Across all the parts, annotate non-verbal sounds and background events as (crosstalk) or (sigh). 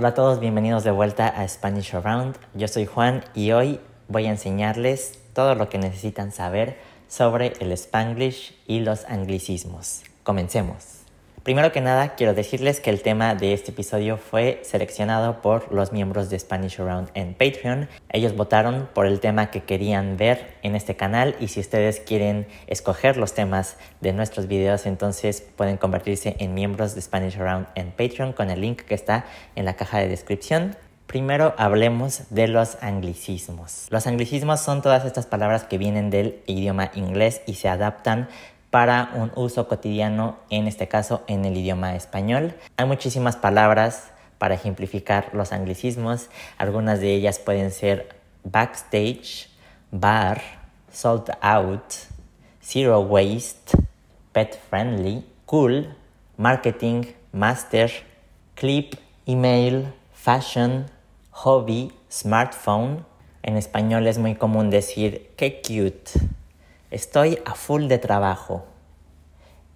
Hola a todos, bienvenidos de vuelta a Spanish Around. Yo soy Juan y hoy voy a enseñarles todo lo que necesitan saber sobre el Spanglish y los anglicismos. Comencemos. Primero que nada, quiero decirles que el tema de este episodio fue seleccionado por los miembros de Spanish Around en Patreon. Ellos votaron por el tema que querían ver en este canal y si ustedes quieren escoger los temas de nuestros videos, entonces pueden convertirse en miembros de Spanish Around en Patreon con el link que está en la caja de descripción. Primero hablemos de los anglicismos. Los anglicismos son todas estas palabras que vienen del idioma inglés y se adaptan para un uso cotidiano, en este caso en el idioma español. Hay muchísimas palabras para ejemplificar los anglicismos. Algunas de ellas pueden ser backstage, bar, sold out, zero waste, pet friendly, cool, marketing, master, clip, email, fashion, hobby, smartphone. En español es muy común decir qué cute Estoy a full de trabajo.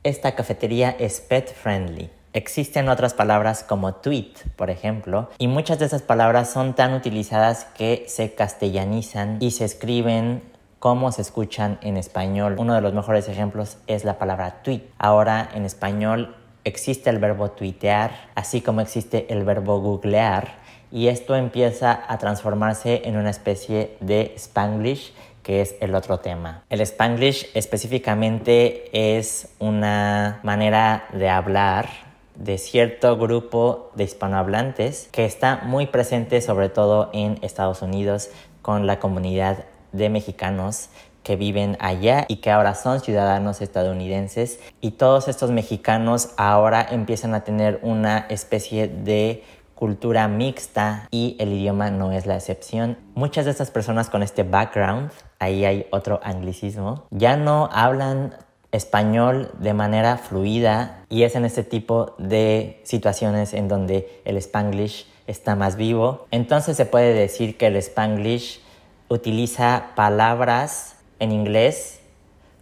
Esta cafetería es pet friendly. Existen otras palabras como tweet, por ejemplo, y muchas de esas palabras son tan utilizadas que se castellanizan y se escriben como se escuchan en español. Uno de los mejores ejemplos es la palabra tweet. Ahora en español existe el verbo tuitear, así como existe el verbo googlear, y esto empieza a transformarse en una especie de spanglish que es el otro tema. El spanglish específicamente es una manera de hablar de cierto grupo de hispanohablantes que está muy presente sobre todo en Estados Unidos con la comunidad de mexicanos que viven allá y que ahora son ciudadanos estadounidenses y todos estos mexicanos ahora empiezan a tener una especie de cultura mixta y el idioma no es la excepción. Muchas de estas personas con este background, ahí hay otro anglicismo, ya no hablan español de manera fluida y es en este tipo de situaciones en donde el spanglish está más vivo. Entonces se puede decir que el spanglish utiliza palabras en inglés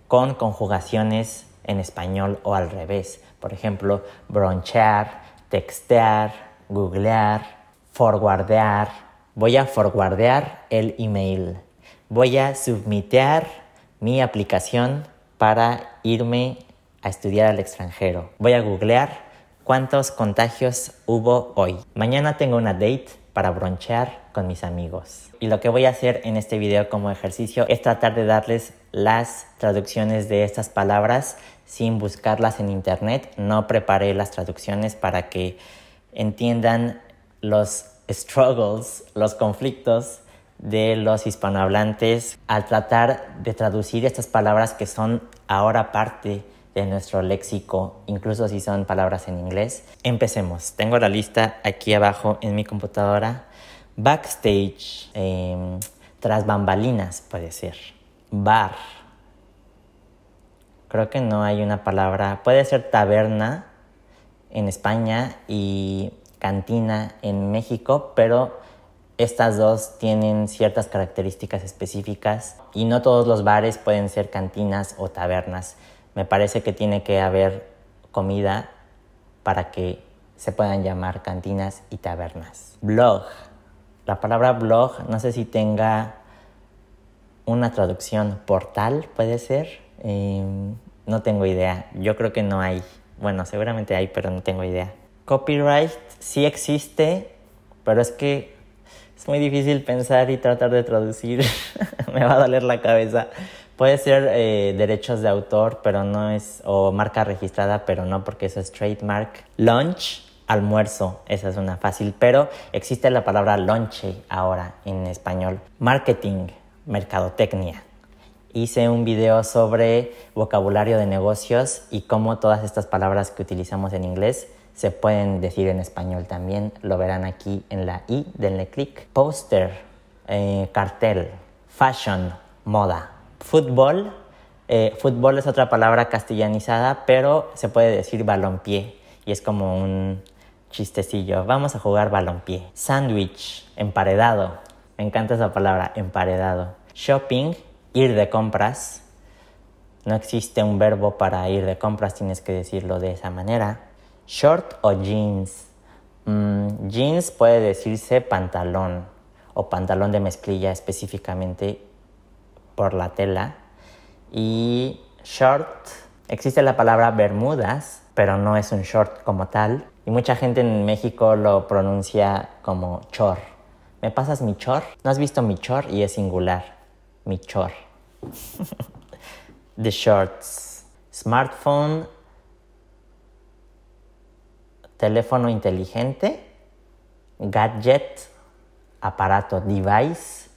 con conjugaciones en español o al revés. Por ejemplo, bronchear, textear, googlear, forwardear. Voy a forwardear el email. Voy a submitear mi aplicación para irme a estudiar al extranjero. Voy a googlear cuántos contagios hubo hoy. Mañana tengo una date para bronchear con mis amigos. Y lo que voy a hacer en este video como ejercicio es tratar de darles las traducciones de estas palabras sin buscarlas en internet. No preparé las traducciones para que entiendan los struggles, los conflictos de los hispanohablantes al tratar de traducir estas palabras que son ahora parte de nuestro léxico, incluso si son palabras en inglés. Empecemos. Tengo la lista aquí abajo en mi computadora. Backstage, em, tras bambalinas puede ser. Bar. Creo que no hay una palabra. Puede ser taberna, en España y Cantina en México, pero estas dos tienen ciertas características específicas y no todos los bares pueden ser cantinas o tabernas. Me parece que tiene que haber comida para que se puedan llamar cantinas y tabernas. Blog. La palabra blog no sé si tenga una traducción. Portal puede ser. Em, no tengo idea. Yo creo que no hay. Bueno, seguramente hay, pero no tengo idea. Copyright sí existe, pero es que es muy difícil pensar y tratar de traducir. (laughs) Me va a doler la cabeza. Puede ser eh, derechos de autor, pero no es. o marca registrada, pero no, porque eso es trademark. Lunch, almuerzo, esa es una fácil, pero existe la palabra lunch ahora en español. Marketing, mercadotecnia hice un video sobre vocabulario de negocios y cómo todas estas palabras que utilizamos en inglés se pueden decir en español también. Lo verán aquí en la I, del clic. Poster, eh, cartel, fashion, moda, fútbol. Eh, fútbol es otra palabra castellanizada, pero se puede decir balompié y es como un chistecillo. Vamos a jugar balompié. Sandwich, emparedado. Me encanta esa palabra, emparedado. Shopping, ir de compras. No existe un verbo para ir de compras, tienes que decirlo de esa manera. Short o jeans. Mm, jeans puede decirse pantalón o pantalón de mezclilla específicamente por la tela. Y short, existe la palabra bermudas, pero no es un short como tal. Y mucha gente en México lo pronuncia como chor. ¿Me pasas mi chor? ¿No has visto mi chor? Y es singular mi chor. The shorts. Smartphone. Teléfono inteligente. Gadget. Aparato, device.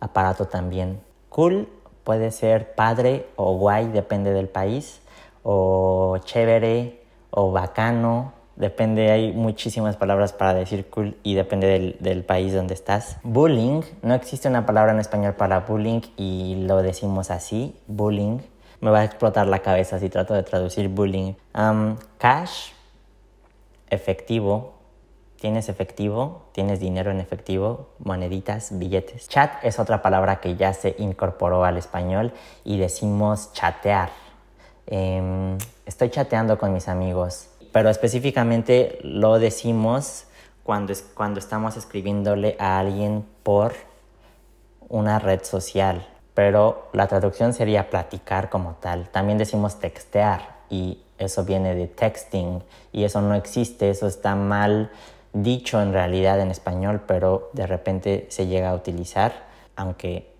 Aparato también. Cool puede ser padre o guay, depende del país. O chévere o bacano Depende, hay muchísimas palabras para decir cool y depende del, país donde estás. Bullying, no existe una palabra en español para bullying y lo decimos así, bullying. Me va a explotar la cabeza si trato de traducir bullying. Um, cash, efectivo. ¿Tienes efectivo? ¿Tienes dinero en efectivo? Moneditas, billetes. Chat es otra palabra que ya se incorporó al español y decimos chatear. Em, estoy chateando con mis amigos pero específicamente lo decimos cuando, cuando estamos escribiéndole a alguien por una red social, pero la traducción sería platicar como tal. También decimos textear y eso viene de texting y eso no existe, eso está mal dicho en realidad en español, pero de repente se llega a utilizar, aunque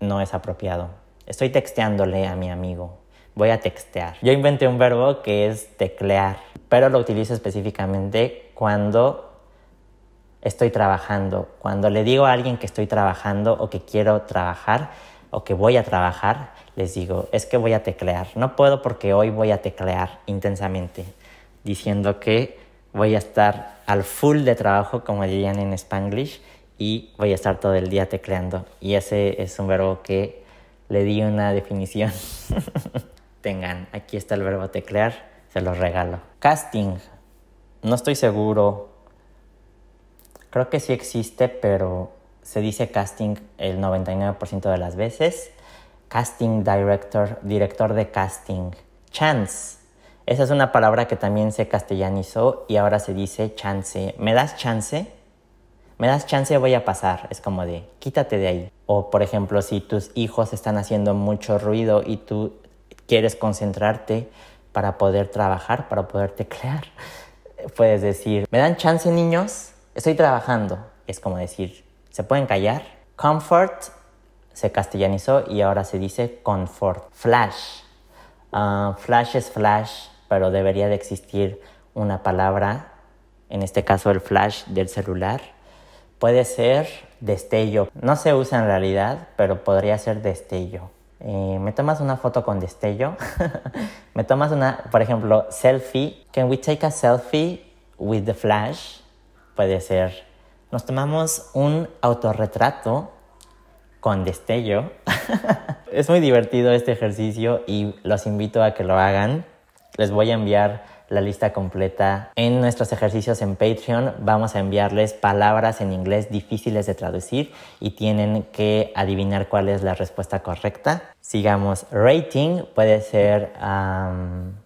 no es apropiado. Estoy texteándole a mi amigo voy a textear. Yo inventé un verbo que es teclear, pero lo utilizo específicamente cuando estoy trabajando. Cuando le digo a alguien que estoy trabajando o que quiero trabajar o que voy a trabajar, les digo, es que voy a teclear. No puedo porque hoy voy a teclear intensamente, diciendo que voy a estar al full de trabajo, como dirían en Spanglish, y voy a estar todo el día tecleando. Y ese es un verbo que le di una definición. (laughs) aquí está el verbo teclear, se los regalo. Casting, no estoy seguro. Creo que sí existe, pero se dice casting el 99% de las veces. Casting director, director de casting. Chance. Esa es una palabra que también se castellanizó y ahora se dice chance. ¿Me das chance? Me das chance, voy a pasar. Es como de, quítate de ahí. O por ejemplo, si tus hijos están haciendo mucho ruido y tú quieres concentrarte para poder trabajar, para poder teclear. Puedes decir, ¿me dan chance niños? Estoy trabajando. Es como decir, ¿se pueden callar? Comfort se castellanizó y ahora se dice confort. Flash. Ah, flash es flash, pero debería de existir una palabra, en este caso el flash del celular. Puede ser destello. No se usa en realidad, pero podría ser destello. Eh, me tomas una foto con destello. (laughs) me tomas una, por ejemplo, selfie. Can we take a selfie with the flash? Puede ser. Nos tomamos un autorretrato con destello. (laughs) es muy divertido este ejercicio y los invito a que lo hagan. Les voy a enviar la lista completa en nuestros ejercicios en Patreon. Vamos a enviarles palabras en inglés difíciles de traducir y tienen que adivinar cuál es la respuesta correcta. Sigamos, rating puede ser,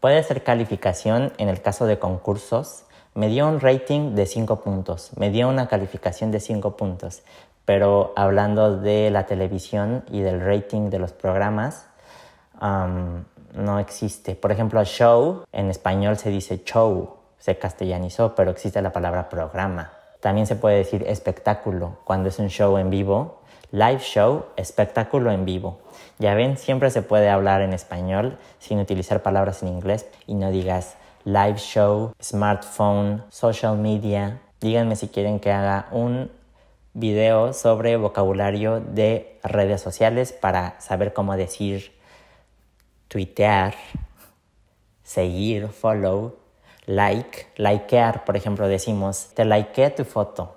puede ser calificación en el caso de concursos. Me dio un rating de 5 puntos, me dio una calificación de 5 puntos, pero hablando de la televisión y del rating de los programas, no existe. Por ejemplo, show en español se dice show, se castellanizó, pero existe la palabra programa. También se puede decir espectáculo cuando es un show en vivo. Live show, espectáculo en vivo. Ya ven, siempre se puede hablar en español sin utilizar palabras en inglés y no digas live show, smartphone, social media. Díganme si quieren que haga un video sobre vocabulario de redes sociales para saber cómo decir tuitear, seguir, follow, like, likear, por ejemplo, decimos, te likeé tu foto,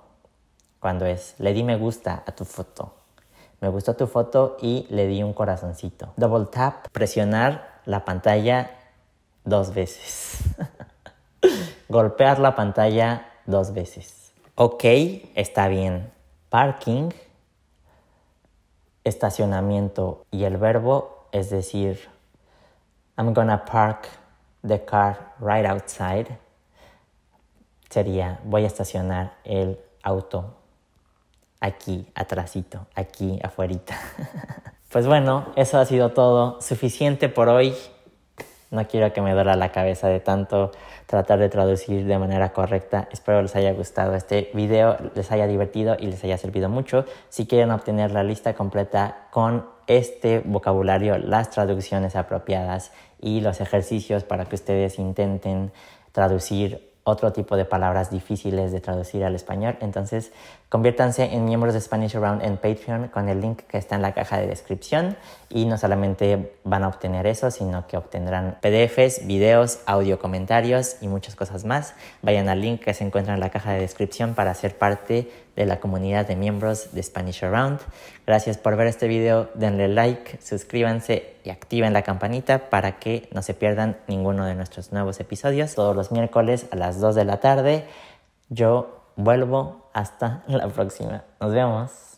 cuando es, le di me gusta a tu foto, me gustó tu foto y le di un corazoncito. Double tap, presionar la pantalla dos veces. (laughs) Golpear la pantalla dos veces. Ok, está bien. Parking, estacionamiento y el verbo, es decir, I'm gonna park the car right outside. Sería, voy a estacionar el auto aquí, atrásito, aquí, afuerita. (laughs) pues bueno, eso ha sido todo. Suficiente por hoy. No quiero que me duela la cabeza de tanto tratar de traducir de manera correcta. Espero les haya gustado este video, les haya divertido y les haya servido mucho. Si quieren obtener la lista completa con este vocabulario, las traducciones apropiadas y los ejercicios para que ustedes intenten traducir otro tipo de palabras difíciles de traducir al español, entonces Conviértanse en miembros de Spanish Around en Patreon con el link que está en la caja de descripción y no solamente van a obtener eso, sino que obtendrán PDFs, videos, audio comentarios y muchas cosas más. Vayan al link que se encuentra en la caja de descripción para ser parte de la comunidad de miembros de Spanish Around. Gracias por ver este video, denle like, suscríbanse y activen la campanita para que no se pierdan ninguno de nuestros nuevos episodios todos los miércoles a las 2 de la tarde. Yo Vuelvo hasta la próxima. Nos vemos.